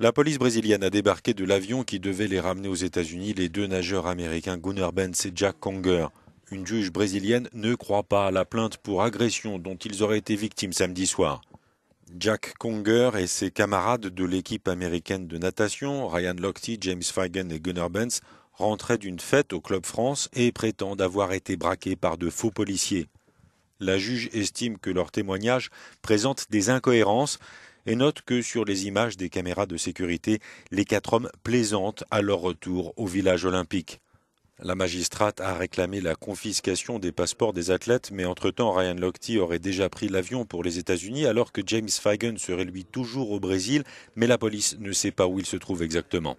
La police brésilienne a débarqué de l'avion qui devait les ramener aux États-Unis les deux nageurs américains Gunnar Benz et Jack Conger. Une juge brésilienne ne croit pas à la plainte pour agression dont ils auraient été victimes samedi soir. Jack Conger et ses camarades de l'équipe américaine de natation, Ryan Lochte, James Fagan et Gunnar Benz, rentraient d'une fête au Club France et prétendent avoir été braqués par de faux policiers. La juge estime que leur témoignage présente des incohérences et note que sur les images des caméras de sécurité, les quatre hommes plaisantent à leur retour au village olympique. La magistrate a réclamé la confiscation des passeports des athlètes, mais entre-temps, Ryan Lochte aurait déjà pris l'avion pour les États-Unis, alors que James Fagan serait lui toujours au Brésil, mais la police ne sait pas où il se trouve exactement.